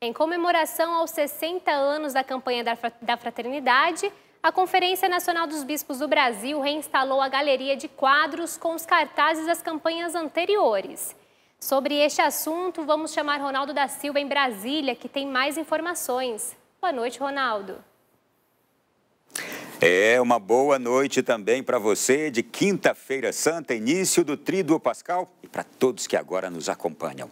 Em comemoração aos 60 anos da campanha da Fraternidade, a Conferência Nacional dos Bispos do Brasil reinstalou a galeria de quadros com os cartazes das campanhas anteriores. Sobre este assunto, vamos chamar Ronaldo da Silva em Brasília, que tem mais informações. Boa noite, Ronaldo. É, uma boa noite também para você de quinta-feira santa, início do Tríduo Pascal e para todos que agora nos acompanham.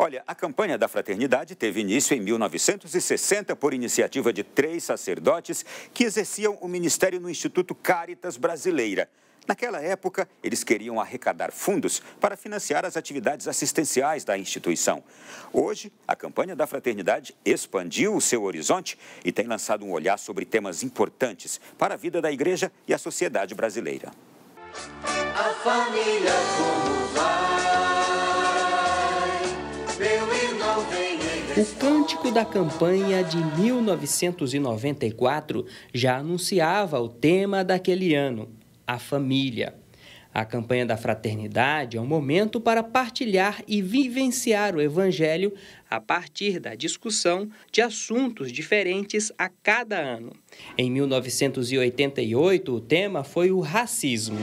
Olha, a campanha da fraternidade teve início em 1960 por iniciativa de três sacerdotes que exerciam o ministério no Instituto Caritas Brasileira. Naquela época, eles queriam arrecadar fundos para financiar as atividades assistenciais da instituição. Hoje, a campanha da fraternidade expandiu o seu horizonte e tem lançado um olhar sobre temas importantes para a vida da igreja e a sociedade brasileira. A família como vai? O cântico da campanha de 1994 já anunciava o tema daquele ano, a família. A campanha da fraternidade é um momento para partilhar e vivenciar o Evangelho a partir da discussão de assuntos diferentes a cada ano. Em 1988, o tema foi o racismo.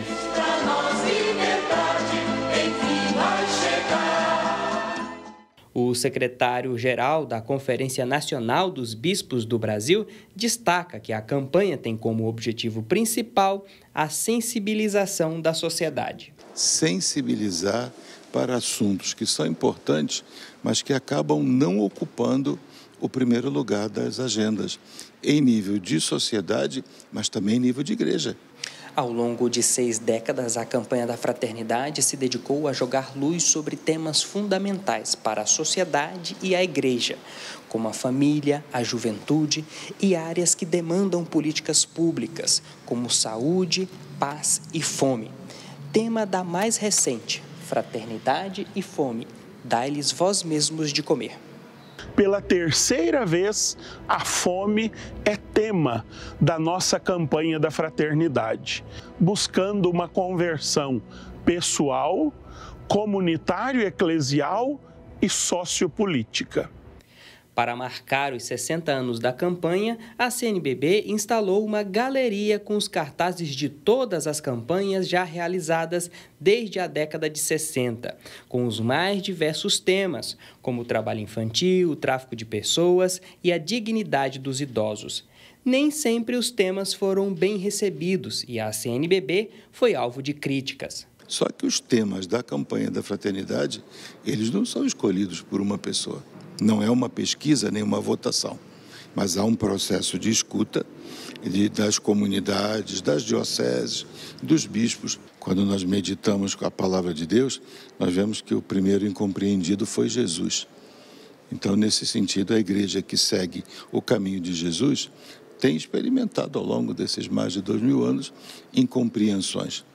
O secretário-geral da Conferência Nacional dos Bispos do Brasil destaca que a campanha tem como objetivo principal a sensibilização da sociedade. Sensibilizar para assuntos que são importantes, mas que acabam não ocupando o primeiro lugar das agendas, em nível de sociedade, mas também em nível de igreja. Ao longo de seis décadas, a campanha da fraternidade se dedicou a jogar luz sobre temas fundamentais para a sociedade e a igreja, como a família, a juventude e áreas que demandam políticas públicas, como saúde, paz e fome. Tema da mais recente, Fraternidade e Fome, dai-lhes vós mesmos de comer. Pela terceira vez, a fome é tema da nossa campanha da fraternidade, buscando uma conversão pessoal, comunitário, eclesial e sociopolítica. Para marcar os 60 anos da campanha, a CNBB instalou uma galeria com os cartazes de todas as campanhas já realizadas desde a década de 60, com os mais diversos temas, como o trabalho infantil, o tráfico de pessoas e a dignidade dos idosos. Nem sempre os temas foram bem recebidos e a CNBB foi alvo de críticas. Só que os temas da campanha da fraternidade, eles não são escolhidos por uma pessoa não é uma pesquisa nem uma votação, mas há um processo de escuta de, das comunidades, das dioceses, dos bispos. Quando nós meditamos com a palavra de Deus, nós vemos que o primeiro incompreendido foi Jesus. Então, nesse sentido, a igreja que segue o caminho de Jesus tem experimentado ao longo desses mais de dois mil anos incompreensões.